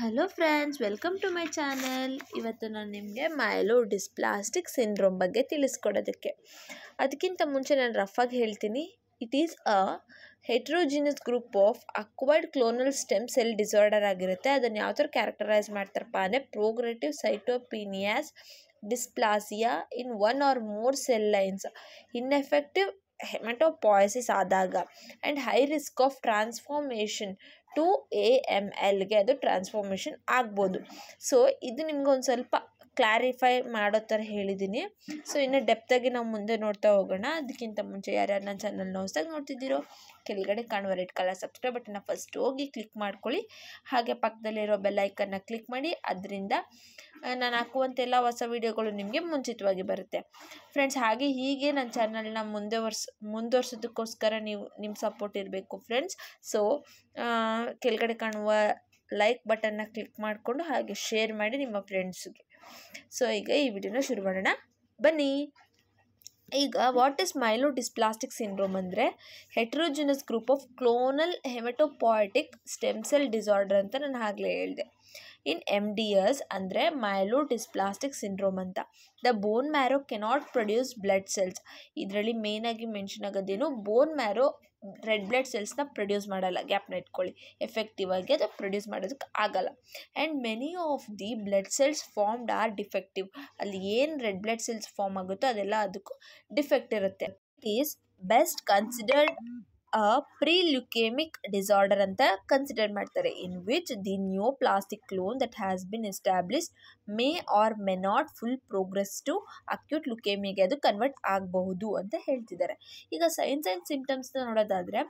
hello friends welcome to my channel ಇವತ್ತು ನಾನು ನಿಮಗೆ ಮೈಲೋ ಡಿಸ್ಪ್ಲಾಸ್ಟಿಕ್ ಸಿಂಡ್ರೋಮ್ ಬಗ್ಗೆ ತಿಳಿಸ್ಕೊಡೋದಕ್ಕೆ ಅದಕ್ಕಿಂತ ಮುಂಚೆ ನಾನು ರಫಾಗಿ ಹೇಳ್ತೀನಿ it is a heterogeneous group of acquired clonal stem cell disorder ಆಗಿರುತ್ತೆ ಅದನ್ನು ಯಾವ ಥರ ಕ್ಯಾರೆಕ್ಟರೈಸ್ ಮಾಡ್ತಾರಪ್ಪ ಅಂದರೆ progressive cytopenias dysplasia in one or more cell lines ineffective haematopoiesis ಆದಾಗ and high risk of transformation to A M ಎಲ್ಗೆ ಅದು transformation ಆಗ್ಬೋದು ಸೊ ಇದು ನಿಮ್ಗೆ ಒಂದು ಸ್ವಲ್ಪ ಕ್ಲಾರಿಫೈ ಮಾಡೋ ಥರ ಹೇಳಿದ್ದೀನಿ ಸೊ ಇನ್ನು ಡೆಪ್ತಾಗಿ ನಾವು ಮುಂದೆ ನೋಡ್ತಾ ಹೋಗೋಣ ಅದಕ್ಕಿಂತ ಮುಂಚೆ ಯಾರ್ಯಾರು ನನ್ನ ಚಾನಲ್ ಹೊಸದಾಗಿ ನೋಡ್ತಿದ್ದೀರೋ ಕೆಳಗಡೆ ಕಾಣುವ ರೆಡ್ ಕಲರ್ ಸಬ್ಸ್ಕ್ರೈಬ್ ಬಟನ್ನ ಫಸ್ಟ್ ಹೋಗಿ ಕ್ಲಿಕ್ ಮಾಡ್ಕೊಳ್ಳಿ ಹಾಗೆ ಪಕ್ಕದಲ್ಲಿರೋ ಬೆಲ್ಲೈಕನ್ನು ಕ್ಲಿಕ್ ಮಾಡಿ ಅದರಿಂದ ನಾನು ಎಲ್ಲ ಹೊಸ ವೀಡಿಯೋಗಳು ನಿಮಗೆ ಮುಂಚಿತವಾಗಿ ಬರುತ್ತೆ ಫ್ರೆಂಡ್ಸ್ ಹಾಗೆ ಹೀಗೆ ನನ್ನ ಚಾನಲ್ನ ಮುಂದೆ ವರ್ಷ ಮುಂದುವರ್ಸೋದಕ್ಕೋಸ್ಕರ ನೀವು ನಿಮ್ಮ ಸಪೋರ್ಟ್ ಇರಬೇಕು ಫ್ರೆಂಡ್ಸ್ ಸೊ ಕೆಳಗಡೆ ಕಾಣುವ ಲೈಕ್ ಬಟನ್ನ ಕ್ಲಿಕ್ ಮಾಡಿಕೊಂಡು ಹಾಗೆ ಶೇರ್ ಮಾಡಿ ನಿಮ್ಮ ಫ್ರೆಂಡ್ಸ್ಗೆ ಸೊ ಈಗ ಈ ವಿಡಿಯೋನ ಶುರು ಮಾಡೋಣ ಬನ್ನಿ ಈಗ ವಾಟ್ ಇಸ್ ಮೈಲೋಡಿಸ್ಪ್ಲಾಸ್ಟಿಕ್ ಸಿಂಡ್ರೋಮ್ ಅಂದರೆ heterogeneous group of clonal haematopoietic stem cell disorder ಅಂತ ನಾನು ಆಗಲೇ ಹೇಳಿದೆ ಇನ್ ಎಮ್ ಡಿ ಎಸ್ ಅಂದರೆ ಮೈಲೋಡಿಸ್ಪ್ಲಾಸ್ಟಿಕ್ ಸಿಂಡ್ರೋಮ್ ಅಂತ the bone marrow cannot produce blood cells ಇದರಲ್ಲಿ ಮೇನಾಗಿ ಮೆನ್ಷನ್ ಆಗೋದೇನು ಬೋನ್ ಮ್ಯಾರೋ ರೆಡ್ ಬ್ಲಡ್ ಸೆಲ್ಸ್ನ ಪ್ರೊಡ್ಯೂಸ್ ಮಾಡಲ್ಲ ಗ್ಯಾಪ್ನ ಇಟ್ಕೊಳ್ಳಿ ಎಫೆಕ್ಟಿವ್ ಆಗಿ ಅದು ಪ್ರೊಡ್ಯೂಸ್ ಮಾಡೋದಕ್ಕೆ ಆಗಲ್ಲ and many of the blood cells formed are defective ಅಲ್ಲಿ ಏನು ರೆಡ್ ಬ್ಲಡ್ ಸೆಲ್ಸ್ ಫಾರ್ಮ್ ಆಗುತ್ತೋ ಅದೆಲ್ಲ ಅದಕ್ಕೂ ಡಿಫೆಕ್ಟ್ ಇರುತ್ತೆ it is best considered a preleukaemic disorder ಅಂತ ಕನ್ಸಿಡರ್ ಮಾಡ್ತಾರೆ in which the neoplastic clone that has been establish may or may not full progress to acute ಲುಕೇಮಿಗೆ ಅದು convert ಆಗಬಹುದು ಅಂತ ಹೇಳ್ತಿದ್ದಾರೆ ಈಗ ಸೈನ್ಸ್ ಆ್ಯಂಡ್ ಸಿಂಪ್ಟಮ್ಸ್ನ ನೋಡೋದಾದರೆ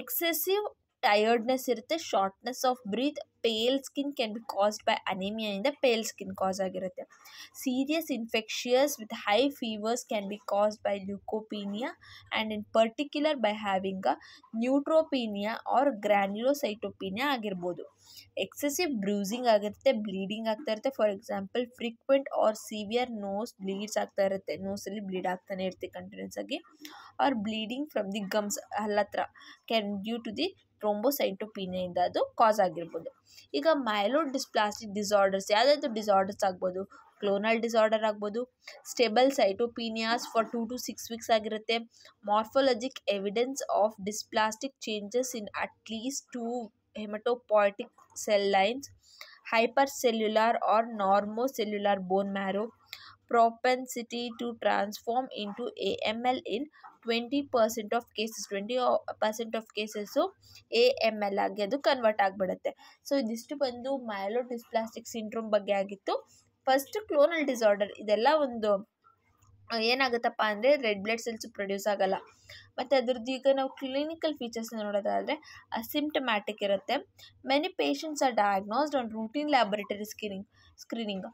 ಎಕ್ಸೆಸಿವ್ ಟಯರ್ಡ್ನೆಸ್ ಇರುತ್ತೆ shortness of breath pale skin can be caused by anaemia ಇಂದ ಪೇಲ್ ಸ್ಕಿನ್ ಕಾಸ್ ಆಗಿರುತ್ತೆ serious infectious with high fevers can be caused by leukopenia and in particular by having a neutropenia or granulocytopenia ಆಗಿರ್ಬೋದು excessive bruising ಆಗಿರುತ್ತೆ bleeding ಆಗ್ತಾ ಇರುತ್ತೆ for example frequent or severe nose bleeds ಆಗ್ತಾ ಇರುತ್ತೆ ನೋಸಲ್ಲಿ bleed ಆಗ್ತಾನೆ ಇರುತ್ತೆ ಕಂಟಿನ್ಯೂಸ್ ಆಗಿ or bleeding from the gums ಹತ್ರ ಕ್ಯಾನ್ ಡ್ಯೂ ಟು ದಿ ಟ್ರೋಂಬೋಸೈಟೋಪೀನಿಯಿಂದ ಅದು ಕಾಸ್ ಆಗಿರ್ಬೋದು ಈಗ ಮೈಲೋ ಡಿಸ್ಪ್ಲಾಸ್ಟಿಕ್ ಡಿಸಾರ್ಡರ್ಸ್ ಯಾವುದಾದ್ರೂ ಡಿಸಾರ್ಡರ್ಸ್ ಆಗ್ಬೋದು ಕ್ಲೋನಲ್ ಡಿಸಾರ್ಡರ್ ಆಗ್ಬೋದು stable cytopenias for two to six weeks ಆಗಿರುತ್ತೆ morphologic evidence of dysplastic changes in at least two haematopoietic cell lines hypercellular or normocellular bone marrow propensity to transform into AML in 20% of cases 20% of cases AML ಆಗಿ ಅದು convert ಆಗಿಬಿಡುತ್ತೆ so ಇದಿಷ್ಟು ಬಂದು Milo dysplastic syndrome ಬಗ್ಗೆ ಆಗಿತ್ತು first clonal disorder ಇದೆಲ್ಲ ಒಂದು ಏನಾಗುತ್ತಪ್ಪ ಅಂದರೆ ರೆಡ್ ಬ್ಲಡ್ ಸೆಲ್ಸ್ ಪ್ರೊಡ್ಯೂಸ್ ಆಗೋಲ್ಲ ಮತ್ತು ಅದ್ರದ್ದು ಈಗ ನಾವು ಕ್ಲಿನಿಕಲ್ ಫೀಚರ್ಸ್ನ ನೋಡೋದಾದರೆ ಅಸಿಮ್ಟಮ್ಯಾಟಿಕ್ ಇರುತ್ತೆ many patients are diagnosed on routine laboratory screening screening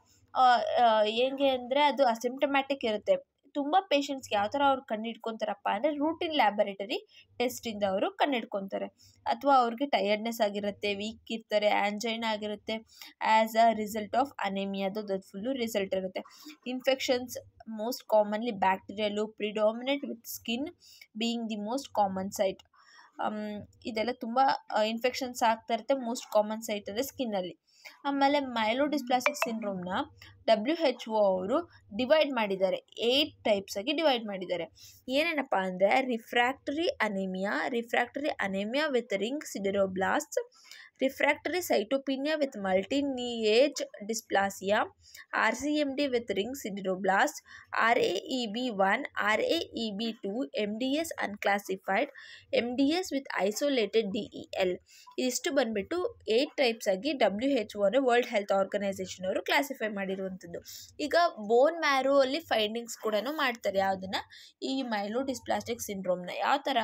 ಹೇಗೆ ಅಂದರೆ ಅದು ಅಸಿಮ್ಟಮ್ಯಾಟಿಕ್ ಇರುತ್ತೆ ತುಂಬ ಪೇಷಂಟ್ಸ್ಗೆ ಯಾವ ಥರ ಅವ್ರು ಹಿಡ್ಕೊತಾರಪ್ಪ ಅಂದರೆ ರೂಟೀನ್ ಲ್ಯಾಬೊರೇಟರಿ ಟೆಸ್ಟಿಂದ ಅವರು ಕಣ್ಣಿಡ್ಕೊತಾರೆ ಅಥವಾ ಅವ್ರಿಗೆ ಟಯರ್ಡ್ನೆಸ್ ಆಗಿರುತ್ತೆ ವೀಕ್ ಇರ್ತಾರೆ ಆ್ಯಂಜೈನ್ ಆಗಿರುತ್ತೆ ಆ್ಯಸ್ ಅ ರಿಸಲ್ಟ್ ಆಫ್ ಅನೇಮಿಯಾದು ಅದು ಫುಲ್ಲು ರಿಸಲ್ಟ್ ಇರುತ್ತೆ infections most commonly bacterial predominant with skin being the most common site ಇದೆಲ್ಲ ತುಂಬ ಇನ್ಫೆಕ್ಷನ್ಸ್ ಆಗ್ತಾ ಇರುತ್ತೆ ಮೋಸ್ಟ್ ಕಾಮನ್ ಸೈಟ್ ಅಂದರೆ ಸ್ಕಿನ್ನಲ್ಲಿ ಆಮೇಲೆ ಡಿಸ್ಪ್ಲಾಸಿಕ್ ಸಿಂಡ್ರೋಮ್ನ ಡಬ್ಲ್ಯೂ ಹೆಚ್ ಒ ಅವರು ಡಿವೈಡ್ ಮಾಡಿದ್ದಾರೆ ಏಯ್ಟ್ ಆಗಿ ಡಿವೈಡ್ ಮಾಡಿದ್ದಾರೆ ಏನೇನಪ್ಪ ಅಂದರೆ refractory anaemia refractory anaemia with ring blast cytopenia with dysplasia R R C M D A E B R A E B two M D S unclassified M D S unclassified, isolated D E L ಇದಿಷ್ಟು ಬಂದ್ಬಿಟ್ಟು eight types ಆಗಿ W H O ಅಂದರೆ world health organisation ಅವರು classify ಮಾಡಿರುವಂಥದ್ದು ಈಗ bone marrow ಅಲ್ಲಿ findings ಕೂಡ ಮಾಡ್ತಾರೆ ಯಾವುದನ್ನು ಈ ಮೈಲೋ ಡಿಸ್ಪ್ಲಾಸ್ಟಿಕ್ ಸಿಂಡ್ರೋಮ್ನ ಯಾವ ಥರ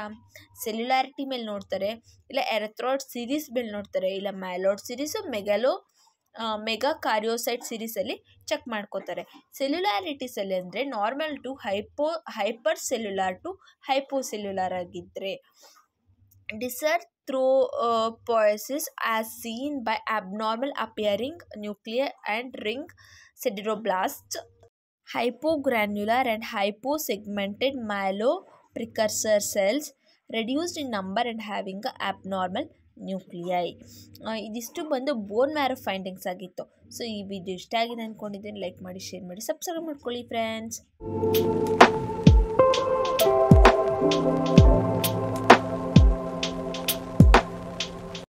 ಸೆಲ್ಯುಲಾರಿಟಿ ಮೇಲೆ ನೋಡ್ತಾರೆ ಇಲ್ಲ ಎರೆಥ್ರಾಯ್ಡ್ ಸಿರೀಸ್ ಮೇಲೆ ನೋಡ್ತಾರೆ ಮಾಡ್ಕೋತಾರೆ ಇಲ್ಲ myeloid series megalo megakaryocyte ಸಿರೀಸಲ್ಲಿ ಚೆಕ್ ಮಾಡ್ಕೋತಾರೆ ಸೆಲ್ಯುಲಾರಿಟೀಸಲ್ಲಿ ಅಂದರೆ normal to hypo hypercellular to hypocellular ಆಗಿದ್ದರೆ dyserythropoiesis as seen by abnormal appearing nuclear and ring sideroblast granular and hyposegmented myeloid precursor cells reduced in number and having abnormal nuclei ಇದಿಷ್ಟು ಬಂದು bone marrow findings ಆಗಿತ್ತು so ಈ video ಇಷ್ಟ ಆಗಿದೆ ಅಂದ್ಕೊಂಡಿದ್ದೀನಿ like ಮಾಡಿ share ಮಾಡಿ subscribe ಮಾಡ್ಕೊಳ್ಳಿ ಫ್ರೆಂಡ್ಸ್